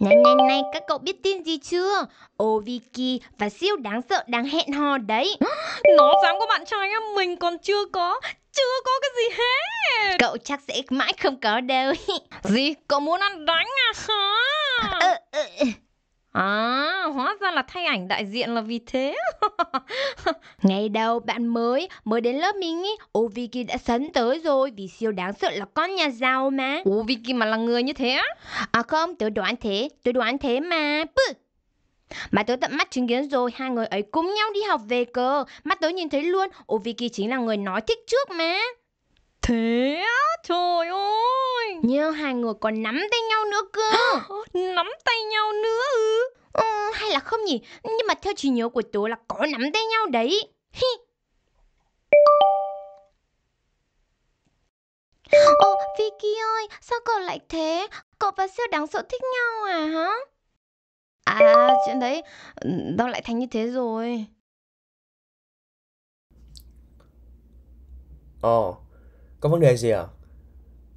Này này này, các cậu biết tin gì chưa? Oviki và siêu đáng sợ đang hẹn hò đấy Nó dám có bạn trai á, mình còn chưa có Chưa có cái gì hết Cậu chắc sẽ mãi không có đâu Gì? Cậu muốn ăn đánh à hả? Ờ, ờ, ờ. À, hóa ra là thay ảnh đại diện là vì thế Ngày đầu bạn mới, mới đến lớp mình ý, Oviki đã sấn tới rồi vì siêu đáng sợ là con nhà giàu mà. Oviki mà là người như thế á? À không, tớ đoán thế, tớ đoán thế mà. Bự. Mà tớ tận mắt chứng kiến rồi, hai người ấy cùng nhau đi học về cơ. Mắt tớ nhìn thấy luôn, Oviki chính là người nói thích trước mà. Thế á, trời ơi Nhưng hai người còn nắm tay nhau nữa cơ Nắm tay nhau nữa ư ừ, Hay là không nhỉ Nhưng mà theo trí nhớ của tớ là có nắm tay nhau đấy Hi. oh Vicky ơi, sao cậu lại thế? Cậu và siêu đáng sợ thích nhau à hả? À, chuyện đấy, đâu ừ, lại thành như thế rồi. Ồ, có vấn đề gì à?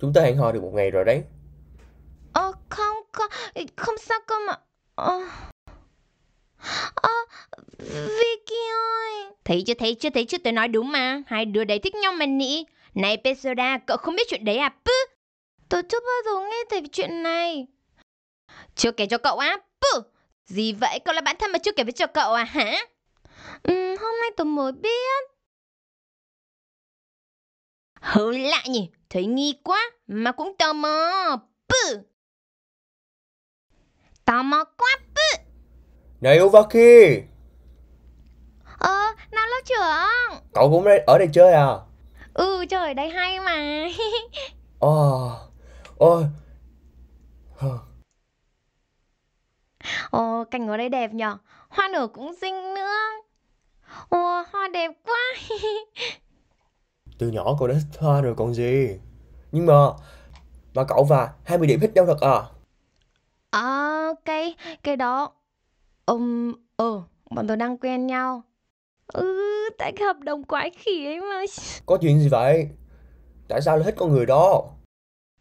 Chúng ta hẹn hò được một ngày rồi đấy. Oh, không, không, không sao cơ mà. Ờ à, Vicky ơi. Thấy chưa, thấy chưa, thấy chưa, tôi nói đúng mà. Hai đứa đấy thích nhau mà nị. Này Pesoda, cậu không biết chuyện đấy à? Pứ. Tôi chưa bao giờ nghe thấy chuyện này. Chưa kể cho cậu á? Pứ. Gì vậy? Cậu là bạn thân mà chưa kể với cho cậu à hả? Ừ, hôm nay tôi mới biết. Hứ lạ nhỉ, thấy nghi quá, mà cũng tò mò. Bừ! Tò mò quá, này Uvaki Ờ, nào lớp trưởng Cậu cũng ở đây chơi à? Ừ, trời đây hay mà Ồ, ờ, ôi Ồ, cảnh ở đây đẹp nhở Hoa nở cũng xinh nữa Ồ, hoa đẹp quá Từ nhỏ cậu đã thích hoa rồi còn gì Nhưng mà Mà cậu và 20 điểm thích nhau thật à Ờ, à, cái, cái đó Ừm, ờ bọn tôi đang quen nhau. Ừ, tại cái hợp đồng quái khỉ ấy mà. Có chuyện gì vậy? Tại sao lại thích con người đó?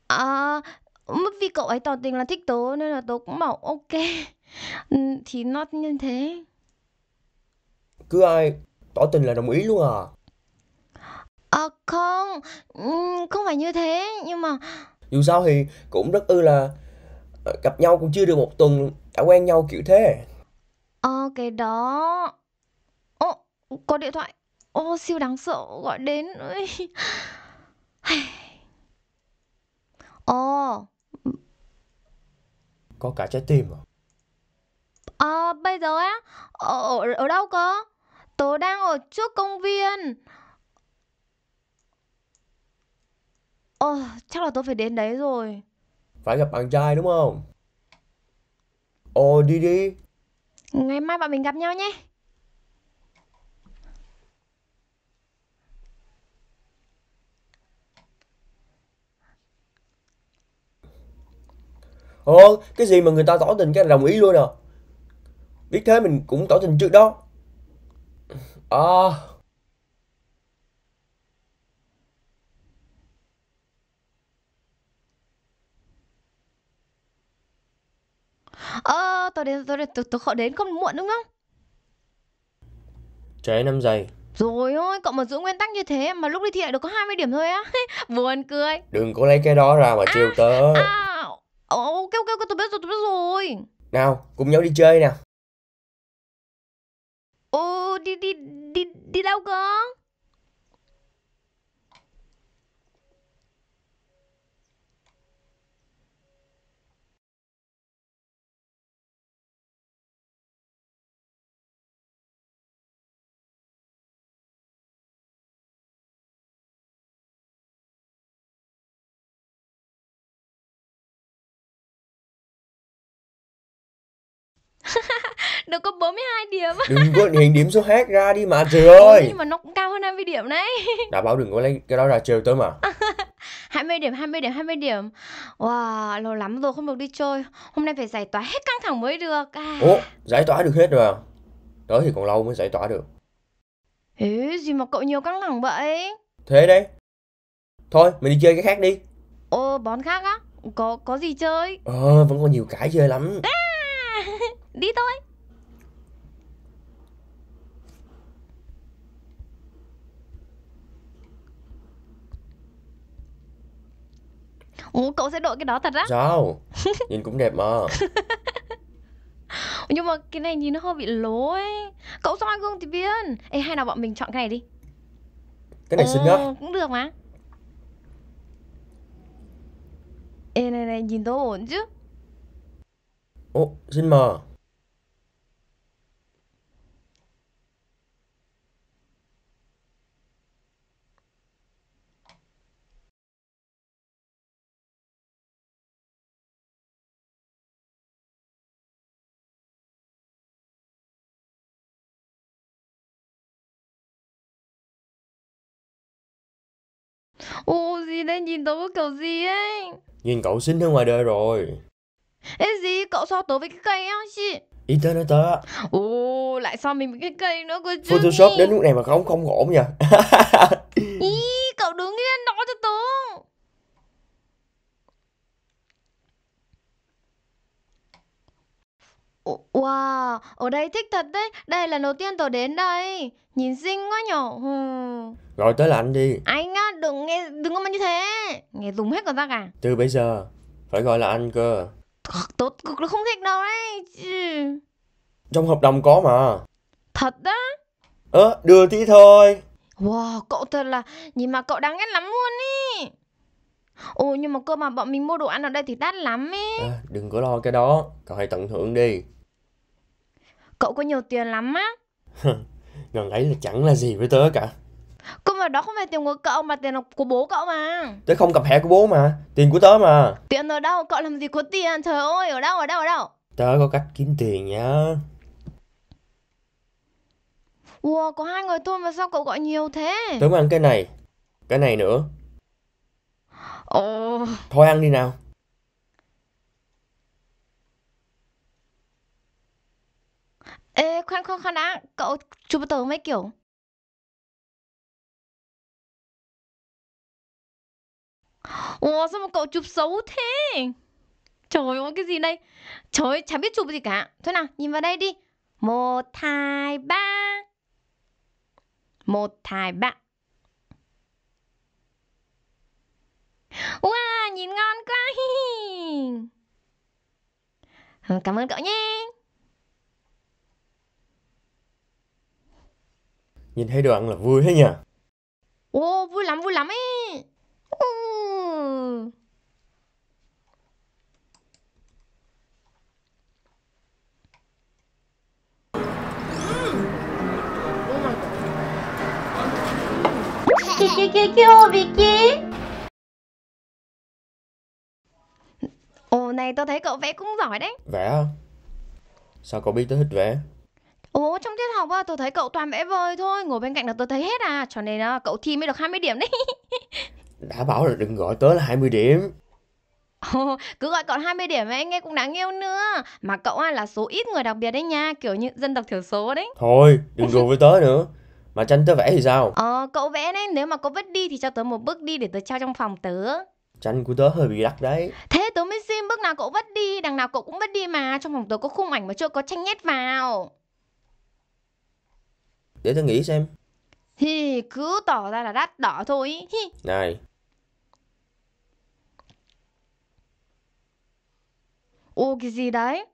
À, mất vì cậu ấy tỏ tình là thích tớ nên là tớ cũng bảo ok. Ừ, thì nó như thế. Cứ ai tỏ tình là đồng ý luôn à? À không, ừ, không phải như thế nhưng mà Dù sao thì cũng rất ư là ờ, gặp nhau cũng chưa được một tuần đã quen nhau kiểu thế. Ờ, cái đó Ô, có điện thoại. Ô, siêu đáng sợ, gọi đến. Ui. Ồ, ờ. Có cả trái tim à? ờ, bây giờ á, ở, ở ở đâu cơ? Tớ đang ở trước công viên. Ờ, chắc là tớ phải đến đấy rồi. Phải gặp bạn trai đúng không? Ồ đi đi, Ngày mai bọn mình gặp nhau nhé. Ồ, cái gì mà người ta tỏ tình cái đồng ý luôn à? Biết thế mình cũng tỏ tình trước đó. À, tôi đến tôi, tôi, tôi, họ đến không muộn đúng không? Trễ 5 giây. Rồi ôi, cậu mà giữ nguyên tắc như thế mà lúc đi thi lại được có 20 điểm thôi á. Buồn cười. Đừng có lấy cái đó ra mà à, trêu tớ. À, ok ok tôi biết rồi tôi biết rồi. Nào, cùng nhau đi chơi nào. Ồ, đi đi đi đi đâu cơ? được có 42 điểm đừng có hình điểm số hát ra đi mà trời ơi nhưng mà nó cũng cao hơn 20 điểm đấy đã bảo đừng có lấy cái đó ra chơi tớ mà 20 điểm 20 điểm 20 điểm wow lâu lắm rồi không được đi chơi hôm nay phải giải tỏa hết căng thẳng mới được à. ủa giải tỏa được hết rồi à tớ thì còn lâu mới giải tỏa được Ê, gì mà cậu nhiều căng thẳng vậy thế đấy thôi mình đi chơi cái khác đi ô bón khác á có có gì chơi ờ vẫn còn nhiều cái chơi lắm à. Đi thôi Ủa cậu sẽ đội cái đó thật á Sao Nhìn cũng đẹp mà Nhưng mà cái này nhìn nó hơi bị lố ấy Cậu soi gương thì biết Ê hay nào bọn mình chọn cái này đi Cái này Ồ, ờ, xinh á Cũng được mà Ê này này nhìn tôi ổn chứ Ồ xinh mà Ồ, gì đang nhìn tớ với kiểu gì ấy? Nhìn cậu xinh hơn ngoài đời rồi. Ê gì, cậu so tớ với cái cây á chị? Ý tớ nói tớ á. Ồ, lại so mình với cái cây nữa cơ chứ. Photoshop đến lúc này mà không không ổn nha. Ý, cậu đứng yên đó cho tớ. Wow, ở đây thích thật đấy. Đây là lần đầu tiên tôi đến đây. Nhìn xinh quá nhỏ. Hmm. Gọi tới là anh đi. Anh á, đừng nghe đừng có mà như thế. Nghe dùng hết cả ra cả. Từ bây giờ phải gọi là anh cơ. Thật, tớ cực không thích đâu đấy. Ừ. Trong hợp đồng có mà. Thật đó. Ơ, à, đưa tí thôi. Wow, cậu thật là nhìn mà cậu đáng ghét lắm luôn ý. Ồ nhưng mà cơ mà bọn mình mua đồ ăn ở đây thì đắt lắm ý. À, đừng có lo cái đó, cậu hãy tận hưởng đi. Cậu có nhiều tiền lắm á gần ấy là chẳng là gì với tớ cả Cơ mà đó không phải tiền của cậu mà tiền của bố cậu mà Tớ không cặp hẹ của bố mà Tiền của tớ mà Tiền ở đâu? Cậu làm gì có tiền? Trời ơi ở đâu ở đâu ở đâu Tớ có cách kiếm tiền nhá Wow, có hai người thôi mà sao cậu gọi nhiều thế? Tớ muốn ăn cái này, cái này nữa. Ồ. Thôi ăn đi nào. Ê, khoan khoan khoan đã, cậu chụp tớ mấy kiểu. Ủa sao mà cậu chụp xấu thế? Trời ơi cái gì đây? Trời ơi, chả biết chụp gì cả. Thôi nào, nhìn vào đây đi. Một, hai, ba. Một, hai, ba. Wow, nhìn ngon quá. Hi Cảm ơn cậu nhé. Nhìn thấy đồ ăn là vui thế nhỉ? Ồ, vui lắm, vui lắm ấy. kiki kiki Kikikikio, Vicky. Ồ này, tôi thấy cậu vẽ cũng giỏi đấy. Vẽ hả? Sao cậu biết tôi thích vẽ? Ồ, trong tiết học á, tôi thấy cậu toàn vẽ vời thôi, ngồi bên cạnh là tôi thấy hết à, cho nên á, cậu thi mới được 20 điểm đấy. Đã bảo là đừng gọi tớ là 20 điểm. Ồ, cứ gọi cậu 20 điểm mà anh nghe cũng đáng yêu nữa. Mà cậu à là số ít người đặc biệt đấy nha, kiểu như dân tộc thiểu số đấy. Thôi, đừng đùa với tớ nữa. Mà tranh tớ vẽ thì sao? Ờ, cậu vẽ đấy, nếu mà có vứt đi thì cho tớ một bức đi để tớ treo trong phòng tớ. Tranh của tớ hơi bị đắt đấy. Thế tớ mới xin bức nào cậu vứt đi, đằng nào cậu cũng vứt đi mà. Trong phòng tớ có khung ảnh mà chưa có tranh nhét vào. Để tôi nghĩ xem. Thì cứ tỏ ra là đắt đỏ thôi. Hi. Này. Ô cái gì đấy?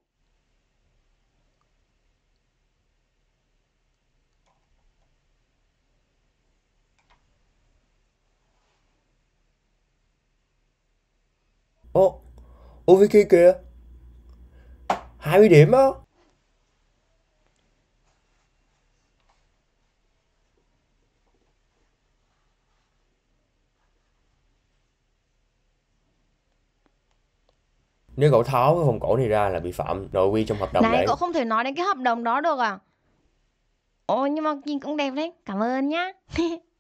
Ô, ô Vicky kìa 20 điểm á nếu cậu tháo cái vòng cổ này ra là bị phạm nội quy trong hợp đồng này đấy. cậu không thể nói đến cái hợp đồng đó được à ồ nhưng mà nhìn cũng đẹp đấy cảm ơn nhá